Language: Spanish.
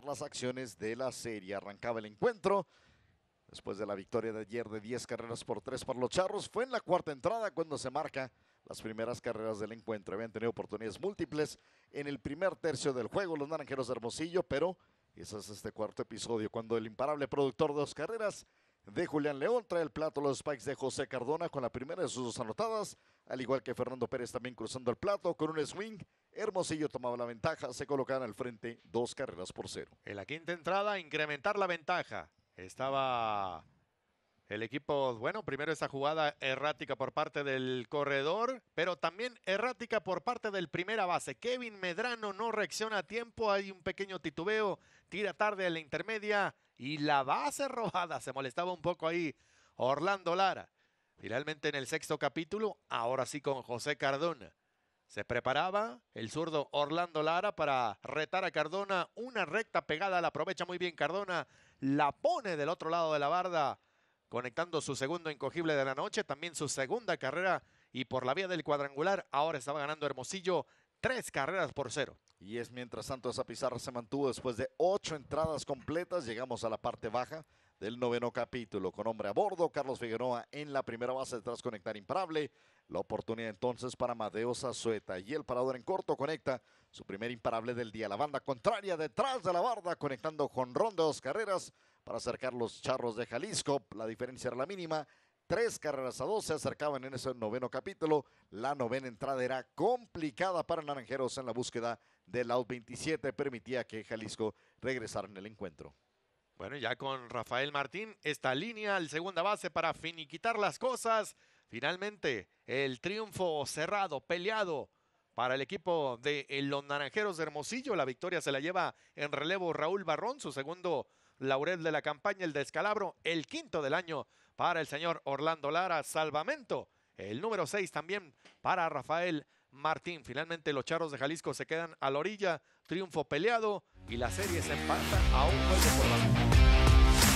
las acciones de la serie. Arrancaba el encuentro. Después de la victoria de ayer de 10 carreras por 3 para los Charros, fue en la cuarta entrada cuando se marca las primeras carreras del encuentro. Habían tenido oportunidades múltiples en el primer tercio del juego los Naranjeros de Hermosillo, pero ese es este cuarto episodio cuando el imparable productor de dos carreras de Julián León trae el plato los spikes de José Cardona con la primera de sus dos anotadas, al igual que Fernando Pérez también cruzando el plato con un swing Hermosillo tomaba la ventaja, se colocaban al frente dos carreras por cero. En la quinta entrada, incrementar la ventaja. Estaba el equipo, bueno, primero esa jugada errática por parte del corredor, pero también errática por parte del primera base. Kevin Medrano no reacciona a tiempo, hay un pequeño titubeo, tira tarde a la intermedia y la base robada. Se molestaba un poco ahí Orlando Lara. Finalmente en el sexto capítulo, ahora sí con José Cardona. Se preparaba el zurdo Orlando Lara para retar a Cardona. Una recta pegada, la aprovecha muy bien Cardona. La pone del otro lado de la barda, conectando su segundo incogible de la noche, también su segunda carrera. Y por la vía del cuadrangular, ahora estaba ganando Hermosillo tres carreras por cero. Y es mientras tanto esa pizarra se mantuvo después de ocho entradas completas. Llegamos a la parte baja del noveno capítulo. Con hombre a bordo, Carlos Figueroa en la primera base tras conectar imparable. La oportunidad entonces para Madeo Zazueta. Y el parador en corto conecta su primer imparable del día. La banda contraria detrás de la barda, conectando con ronda dos carreras para acercar los charros de Jalisco. La diferencia era la mínima. Tres carreras a dos se acercaban en ese noveno capítulo. La novena entrada era complicada para Naranjeros en la búsqueda del out 27. Permitía que Jalisco regresara en el encuentro. Bueno, ya con Rafael Martín, esta línea el segunda base para finiquitar las cosas. Finalmente, el triunfo cerrado, peleado para el equipo de eh, los Naranjeros de Hermosillo. La victoria se la lleva en relevo Raúl Barrón, su segundo laurel de la campaña, el descalabro, el quinto del año para el señor Orlando Lara. Salvamento, el número seis también para Rafael Martín. Finalmente, los charros de Jalisco se quedan a la orilla. Triunfo peleado y la serie se empata a un juego por la.